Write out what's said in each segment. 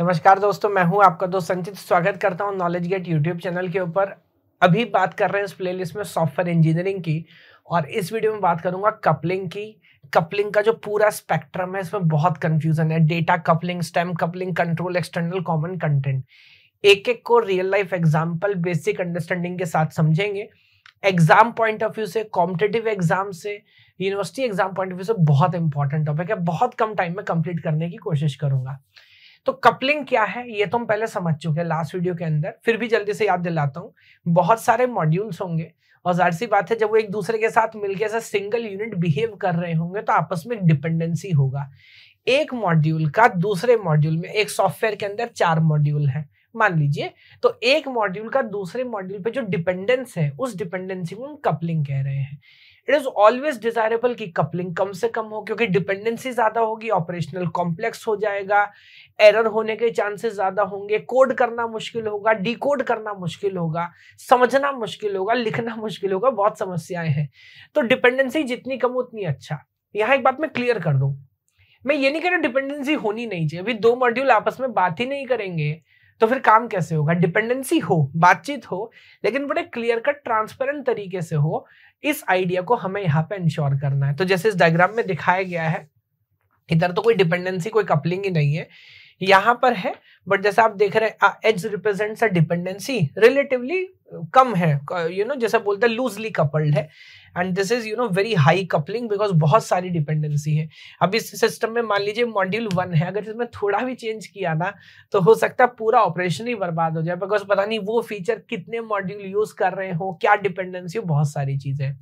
नमस्कार दोस्तों मैं हूं आपका दोस्त संचित स्वागत करता हूं नॉलेज गेट यूट्यूब चैनल के ऊपर अभी बात कर रहे हैं इस प्लेलिस्ट में सॉफ्टवेयर इंजीनियरिंग की और इस वीडियो में बात करूंगा कपलिंग की कपलिंग का जो पूरा स्पेक्ट्रम है इसमें बहुत कंफ्यूजन है data coupling stamp coupling control external common content एक एक को real life example basic understanding के साथ समझेंगे एग्जाम पॉइंट ऑफ व्यू से कॉम्पिटेटिव एग्जाम से university exam point of view से बहुत इंपॉर्टेंट टॉपिक है बहुत कम टाइम में कंप्लीट करने की कोशिश करूंगा तो कपलिंग क्या है ये तो हम पहले समझ चुके हैं लास्ट वीडियो के अंदर फिर भी जल्दी से याद दिलाता हूँ बहुत सारे मॉड्यूल्स होंगे और जाहिर सी बात है जब वो एक दूसरे के साथ मिलकर ऐसा सिंगल यूनिट बिहेव कर रहे होंगे तो आपस में डिपेंडेंसी होगा एक मॉड्यूल का दूसरे मॉड्यूल में एक सॉफ्टवेयर के अंदर चार मॉड्यूल है मान लीजिए तो एक मॉड्यूल का दूसरे मॉड्यूल पे जो डिपेंडेंस है उस डिपेंडेंसी में हम कपलिंग कह रहे हैं इट इज ऑलवेज डिजायरेबल कि कपलिंग कम से कम हो क्योंकि डिपेंडेंसी ज्यादा होगी ऑपरेशनल कॉम्प्लेक्स हो जाएगा एरर होने के चांसेस ज्यादा होंगे कोड करना मुश्किल होगा डिकोड करना मुश्किल होगा समझना मुश्किल होगा लिखना मुश्किल होगा बहुत समस्याएं हैं तो डिपेंडेंसी जितनी कम उतनी अच्छा यहाँ एक बात मैं क्लियर कर दू मैं ये नहीं कह रहा डिपेंडेंसी होनी नहीं चाहिए अभी दो मॉड्यूल आपस में बात ही नहीं करेंगे तो फिर काम कैसे होगा डिपेंडेंसी हो बातचीत हो लेकिन बड़े क्लियर कट ट्रांसपेरेंट तरीके से हो इस आइडिया को हमें यहाँ पे इंश्योर करना है तो जैसे इस डायग्राम में दिखाया गया है इधर तो कोई डिपेंडेंसी कोई कपलिंग ही नहीं है यहाँ पर है बट जैसे आप देख रहे हैं edge represents a dependency relatively कम है यू you नो know, जैसा बोलते हैं लूजली कपल्ड है and this is you know very high coupling because बहुत सारी डिपेंडेंसी है अब इस सिस्टम में मान लीजिए मॉड्यूल वन है अगर इसमें थोड़ा भी चेंज किया ना तो हो सकता है पूरा ऑपरेशन ही बर्बाद हो जाए बिकॉज पता नहीं वो फीचर कितने मॉड्यूल यूज कर रहे हो क्या डिपेंडेंसी हो बहुत सारी चीजें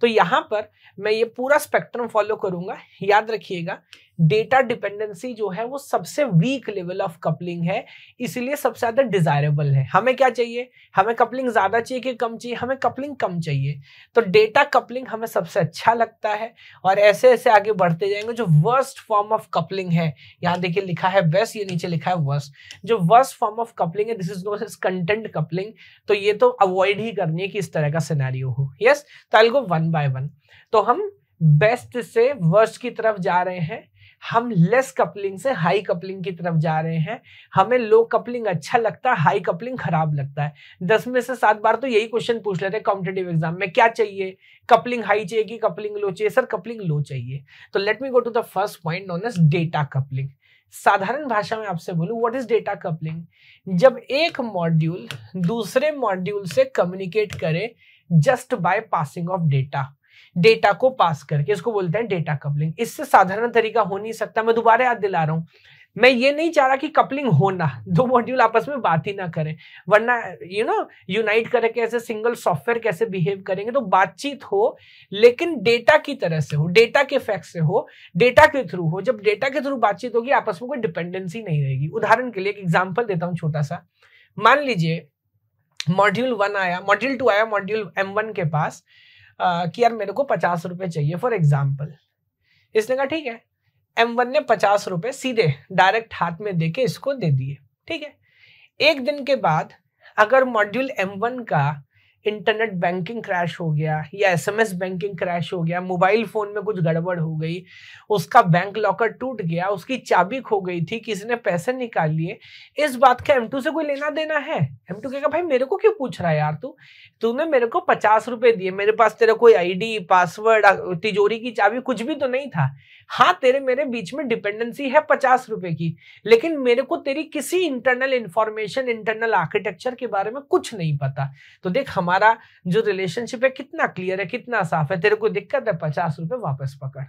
तो यहाँ पर मैं ये पूरा स्पेक्ट्रम फॉलो करूंगा याद रखिएगा डेटा डिपेंडेंसी जो है वो सबसे वीक लेवल ऑफ कपलिंग है इसलिए सबसे ज्यादा डिजायरेबल है हमें क्या चाहिए हमें कपलिंग कपलिंग ज़्यादा चाहिए कि कम चाहिए हमें कपलिंग कम चाहिए तो डेटा कपलिंग हमें सबसे अच्छा लगता है और ऐसे ऐसे आगे बढ़ते जाएंगे जो वर्स्ट फॉर्म ऑफ कपलिंग है यहाँ देखिए लिखा है बेस्ट ये नीचे लिखा है वर्स्ट जो वर्स्ट फॉर्म ऑफ कपलिंग है this is no is content coupling तो ये तो अवॉइड ही करनी है कि इस तरह का सिनेरियो हो यस तो I go one by one तो हम बेस्ट से वर्स्ट की तरफ जा रहे हैं हम लेस कपलिंग से हाई कपलिंग की तरफ जा रहे हैं हमें लो कपलिंग अच्छा लगता है हाई कपलिंग खराब लगता है दस में से सात बार तो यही क्वेश्चन पूछ लेते हैं कॉम्पिटेटिव एग्जाम में क्या चाहिए कपलिंग हाई चाहिए कि कपलिंग लो चाहिए सर कपलिंग लो चाहिए तो let me go to the first point known as data coupling साधारण भाषा में आपसे बोलूं व्हाट इज डेटा कपलिंग जब एक मॉड्यूल दूसरे मॉड्यूल से कम्युनिकेट करे just by passing of data data को पास करके इसको बोलते हैं डेटा कपलिंग इससे साधारण तरीका हो नहीं सकता मैं दोबारा याद दिला रहा हूं मैं ये नहीं चाह रहा कि कपलिंग होना दो मॉड्यूल आपस में बात ही ना करें वरना यू नो यूनाइट करके ऐसे सिंगल सॉफ्टवेयर कैसे बिहेव करेंगे तो बातचीत हो लेकिन डेटा की तरह से हो डेटा के फैक्ट से हो डेटा के थ्रू हो जब डेटा के थ्रू बातचीत होगी आपस में कोई डिपेंडेंसी नहीं रहेगी उदाहरण के लिए एक एग्जाम्पल देता हूँ छोटा सा मान लीजिए मॉड्यूल वन आया मॉड्यूल टू आया मॉड्यूल एम वन के पास कि यार मेरे को पचास रुपये चाहिए फॉर एग्जाम्पल इसने कहा ठीक है एम वन ने पचास रुपये सीधे डायरेक्ट हाथ में दे के इसको दे दिए ठीक है एक दिन के बाद अगर मॉड्यूल एम वन का इंटरनेट बैंकिंग क्रैश हो गया या एसएमएस बैंकिंग क्रैश हो गया मोबाइल फ़ोन में कुछ गड़बड़ हो गई उसका बैंक लॉकर टूट गया उसकी चाबी खो गई थी किसी ने पैसे निकाल लिए इस बात का एम से कोई लेना देना है एम टू कहेगा भाई मेरे को क्यों पूछ रहा है यार तू तूने मेरे को पचास रुपये दिए मेरे पास तेरा कोई आई पासवर्ड तिजोरी की चाबी कुछ भी तो नहीं था हाँ तेरे मेरे बीच में डिपेंडेंसी है पचास रुपए की लेकिन मेरे को तेरी किसी इंटरनल इंफॉर्मेशन इंटरनल आर्किटेक्चर के बारे में कुछ नहीं पता तो देख हमारा जो रिलेशनशिप है कितना क्लियर है कितना साफ है तेरे को दिक्कत है पचास रुपए वापस पकड़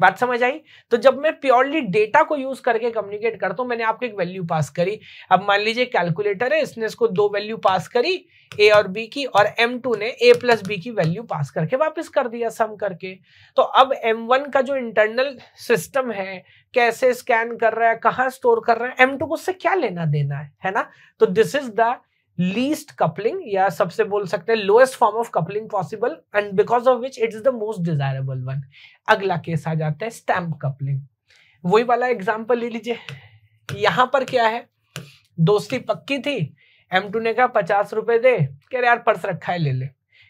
बात समझ आई तो जब मैं प्योरली डेटा को यूज करके कम्युनिकेट करता हूँ मैंने आपको एक वैल्यू पास करी अब मान लीजिए कैलकुलेटर है इसने इसको दो वैल्यू पास करी ए और बी की और एम टू ने ए प्लस बी की वैल्यू पास करके वापस कर दिया सम करके तो अब एम वन का जो इंटरनल सिस्टम है कैसे स्कैन कर रहा है कहाँ स्टोर कर रहा है एम टू को उससे क्या लेना देना है है ना तो this is the least coupling या सबसे बोल सकते हैं lowest form of coupling possible and because of which it is the most desirable one अगला केस आ जाता है स्टैम्प कपलिंग वही वाला एग्जाम्पल ले लीजिए यहां पर क्या है दोस्ती पक्की थी एम टू ने कहा पचास रुपए दे कह रहे यार पर्स रखा है ले ले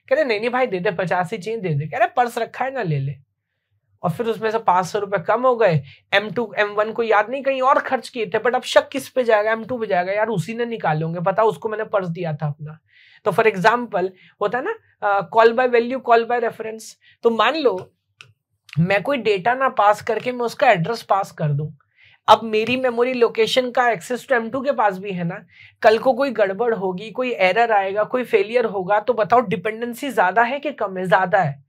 कह रहे नहीं नहीं भाई दे दे पचास ही चीज दे दे कह रहे पर्स रखा है ना ले ले और फिर उसमें से पांच सौ रुपए कम हो गए एम टू एम वन को याद नहीं कहीं और खर्च किए थे बट अब शक किस पे जाएगा एम टू पे जाएगा यार उसी ने निकाल लोगे पता उसको मैंने पर्स दिया था अपना तो फॉर एग्जाम्पल होता है ना call by value call by reference तो मान लो मैं कोई डेटा ना पास करके मैं उसका एड्रेस पास कर दूं अब मेरी मेमोरी लोकेशन का एक्सेस टू एम टू के पास भी है ना कल को कोई गड़बड़ होगी कोई एरर आएगा कोई फेलियर होगा तो बताओ डिपेंडेंसी ज्यादा है कि कम है ज्यादा है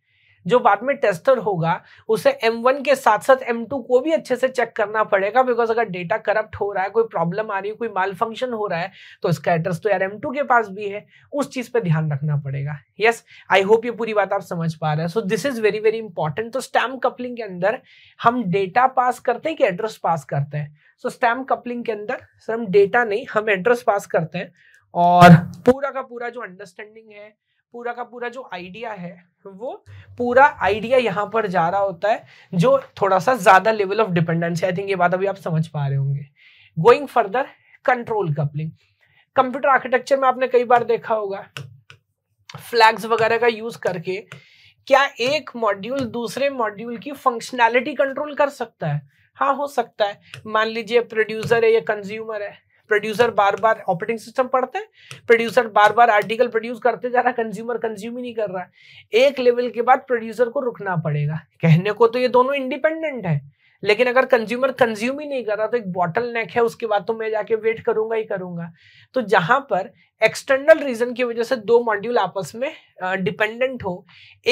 जो बाद में टेस्टर होगा उसे M1 के साथ साथ M2 को भी अच्छे से चेक करना पड़ेगा बिकॉज अगर डेटा करप्ट हो रहा है कोई प्रॉब्लम आ रही है कोई माल फंक्शन हो रहा है तो इसका एड्रेस तो यार M2 के पास भी है उस चीज़ पर ध्यान रखना पड़ेगा यस आई होप ये पूरी बात आप समझ पा रहे हैं so this is very very important तो स्टैम्प कपलिंग के अंदर हम डेटा पास करते हैं कि एड्रेस पास करते हैं सो स्टैम्प कपलिंग के अंदर सर हम डेटा नहीं हम एड्रेस पास करते हैं और पूरा का पूरा जो अंडरस्टैंडिंग है पूरा का पूरा जो आइडिया है वो पूरा आइडिया यहाँ पर जा रहा होता है जो थोड़ा सा ज्यादा लेवल ऑफ डिपेंडेंस है आई थिंक ये बात अभी आप समझ पा रहे होंगे going further control coupling computer architecture में आपने कई बार देखा होगा फ्लैग्स वगैरह का यूज करके क्या एक मॉड्यूल दूसरे मॉड्यूल की फंक्शनैलिटी कंट्रोल कर सकता है हाँ हो सकता है मान लीजिए प्रोड्यूसर है या कंज्यूमर है प्रोड्यूसर बार बार ऑपरेटिंग सिस्टम पढ़ते हैं प्रोड्यूसर बार बार आर्टिकल प्रोड्यूस करते जा रहा कंज्यूमर कंज्यूम ही नहीं कर रहा है एक लेवल के बाद प्रोड्यूसर को रुकना पड़ेगा कहने को तो ये दोनों इंडिपेंडेंट है लेकिन अगर कंज्यूमर कंज्यूम ही नहीं कर रहा तो एक बॉटल नेक है उसके बाद तो मैं जाके वेट करूंगा ही करूंगा तो जहां पर एक्सटर्नल रीजन की वजह से दो मॉड्यूल आपस में डिपेंडेंट हो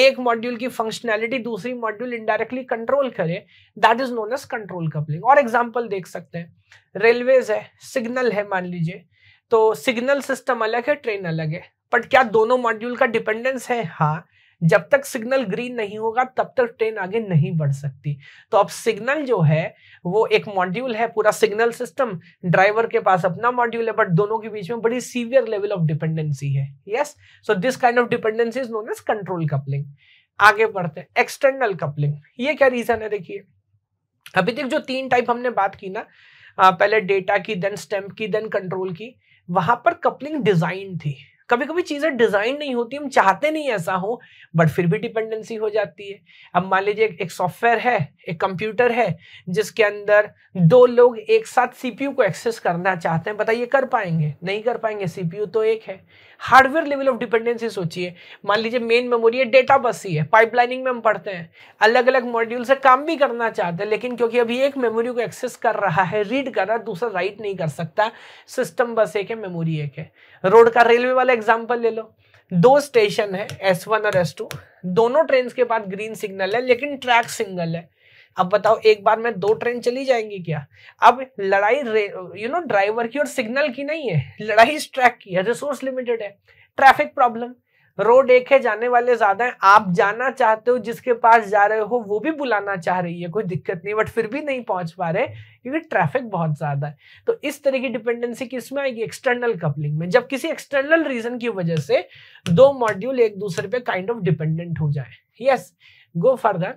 एक मॉड्यूल की फंक्शनैलिटी दूसरी मॉड्यूल इनडायरेक्टली कंट्रोल करे that is known as control coupling और एग्जाम्पल देख सकते हैं रेलवेज है सिग्नल है मान लीजिए तो सिग्नल सिस्टम अलग है ट्रेन अलग है बट क्या दोनों मॉड्यूल का डिपेंडेंस है हाँ जब तक सिग्नल ग्रीन नहीं होगा तब तक ट्रेन आगे नहीं बढ़ सकती तो अब सिग्नल जो है वो एक मॉड्यूल है पूरा सिग्नल सिस्टम ड्राइवर के पास अपना मॉड्यूल है बट दोनों के बीच में बड़ी सीवियर लेवल ऑफ डिपेंडेंसी है yes so this kind of dependency is known as control coupling आगे बढ़ते हैं एक्सटर्नल कपलिंग ये क्या रीजन है देखिए अभी तक जो तीन टाइप हमने बात की ना पहले डेटा की देन स्टेम्प की देन कंट्रोल की वहां पर कपलिंग डिजाइन थी कभी कभी चीज़ें डिज़ाइन नहीं होती हम चाहते नहीं ऐसा हो बट फिर भी डिपेंडेंसी हो जाती है अब मान लीजिए एक, एक सॉफ्टवेयर है एक कंप्यूटर है जिसके अंदर दो लोग एक साथ सीपीयू को एक्सेस करना चाहते हैं बताइए कर पाएंगे नहीं कर पाएंगे सीपीयू तो एक है हार्डवेयर लेवल ऑफ डिपेंडेंसी सोचिए मान लीजिए मेन मेमोरी है डेटा बस ही है पाइपलाइनिंग में हम पढ़ते हैं अलग अलग मॉड्यूल से काम भी करना चाहते हैं लेकिन क्योंकि अभी एक मेमोरी को एक्सेस कर रहा है रीड कर रहा है दूसरा राइट नहीं कर सकता सिस्टम बस एक है मेमोरी एक है रोड का रेलवे वाला एग्जाम्पल ले लो दो स्टेशन है एस वन और एस टू दोनों ट्रेन के पास ग्रीन सिग्नल है लेकिन ट्रैक सिग्नल है अब बताओ एक बार में दो ट्रेन चली जाएंगी क्या अब लड़ाई यू नो ड्राइवर की और सिग्नल की नहीं है लड़ाई इस ट्रैक की है रिसोर्स लिमिटेड है ट्रैफिक प्रॉब्लम रो देखे जाने वाले ज्यादा हैं आप जाना चाहते हो जिसके पास जा रहे हो वो भी बुलाना चाह रही है कोई दिक्कत नहीं बट फिर भी नहीं पहुंच पा रहे क्योंकि ट्रैफिक बहुत ज्यादा है तो इस तरह की डिपेंडेंसी किस में आएगी एक्सटर्नल कपलिंग में जब किसी एक्सटर्नल रीजन की वजह से दो मॉड्यूल एक दूसरे पे काइंड ऑफ डिपेंडेंट हो जाए yes go further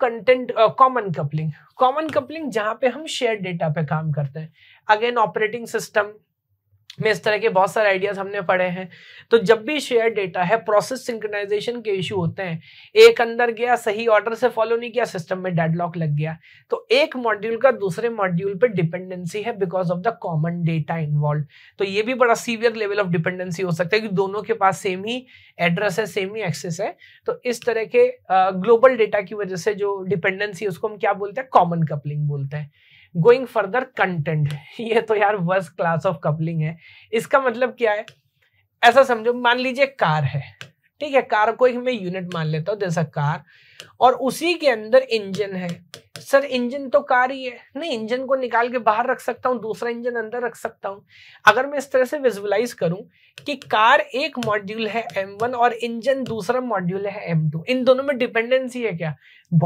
content common coupling common coupling जहां पे हम शेयर डेटा पे काम करते हैं अगेन ऑपरेटिंग सिस्टम में इस तरह के बहुत सारे आइडियाज हमने पढ़े हैं तो जब भी शेयर डेटा है प्रोसेस सिंक्रोनाइजेशन के इशू होते हैं एक अंदर गया सही ऑर्डर से फॉलो नहीं किया सिस्टम में डेडलॉक लग गया तो एक मॉड्यूल का दूसरे मॉड्यूल पे डिपेंडेंसी है because of the common data involve तो ये भी बड़ा सीवियर लेवल ऑफ डिपेंडेंसी हो सकता है कि दोनों के पास सेम ही एड्रेस है सेम ही एक्सेस है तो इस तरह के ग्लोबल डेटा की वजह से जो डिपेंडेंसी उसको हम क्या बोलते हैं कॉमन कपलिंग बोलते हैं गोइंग फर्दर कंटेंट ये तो यार वर्स्ट क्लास ऑफ कपलिंग है इसका मतलब क्या है ऐसा समझो मान लीजिए कार है ठीक है कार को एक मैं यूनिट मान लेता हूँ जैसा कार और उसी के अंदर इंजन है सर इंजन तो कार ही है नहीं इंजन को निकाल के बाहर रख सकता हूँ दूसरा इंजन अंदर रख सकता हूँ अगर मैं इस तरह से विजुअलाइज करूँ कि कार एक मॉड्यूल है M1 और इंजन दूसरा मॉड्यूल है M2 इन दोनों में डिपेंडेंसी है क्या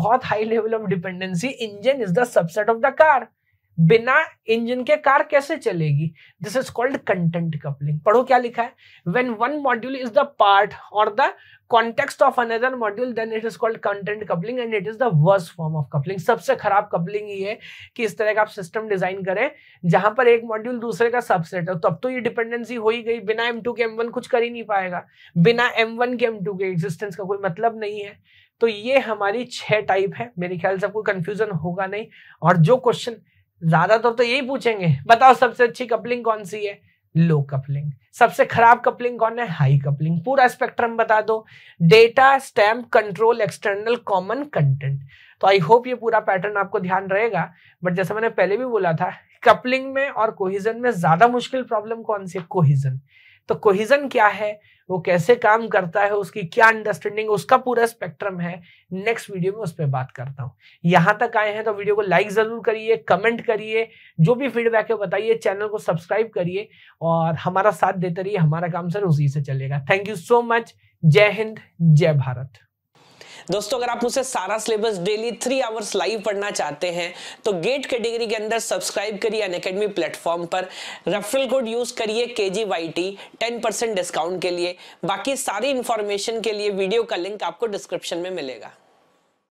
बहुत high level of dependency engine is the subset of the car बिना इंजन के कार कैसे चलेगी this is called content coupling पढ़ो क्या लिखा है when one module is the part और the context of another module then it is called content coupling and it is the worst form of coupling सबसे खराब coupling ये है कि इस तरह का आप सिस्टम डिजाइन करें जहां पर एक मॉड्यूल दूसरे का सबसेट हो तब तो ये डिपेंडेंसी हो ही गई बिना एम के एम कुछ कर ही नहीं पाएगा बिना एम के एम के एग्जिस्टेंस का कोई मतलब नहीं है तो ये हमारी छह टाइप है मेरे ख्याल से आपको कंफ्यूजन होगा नहीं और जो क्वेश्चन ज्यादातर तो, तो यही पूछेंगे बताओ सबसे अच्छी कपलिंग कौन सी है लो कपलिंग सबसे खराब कपलिंग कौन है हाई कपलिंग पूरा स्पेक्ट्रम बता दो data stamp control external common content तो आई होप ये पूरा पैटर्न आपको ध्यान रहेगा बट जैसे मैंने पहले भी बोला था कपलिंग में और कोहिजन में ज्यादा मुश्किल प्रॉब्लम कौन सी है कोहिजन तो कोहिजन क्या है वो कैसे काम करता है उसकी क्या अंडरस्टैंडिंग उसका पूरा स्पेक्ट्रम है नेक्स्ट वीडियो में उस पर बात करता हूँ यहां तक आए हैं तो वीडियो को लाइक ज़रूर करिए कमेंट करिए जो भी फीडबैक है बताइए चैनल को सब्सक्राइब करिए और हमारा साथ देते रहिए हमारा काम सर उसी से चलेगा थैंक यू सो मच जय हिंद जय भारत दोस्तों अगर आप मुझसे सारा syllabus daily three hours live पढ़ना चाहते हैं तो गेट कैटेगरी के अंदर सब्सक्राइब करिए अन अकेडमी प्लेटफॉर्म पर रेफरल कोड यूज करिए के G Y T ten percent discount के लिए बाकी सारी इंफॉर्मेशन के लिए वीडियो का लिंक आपको डिस्क्रिप्शन में मिलेगा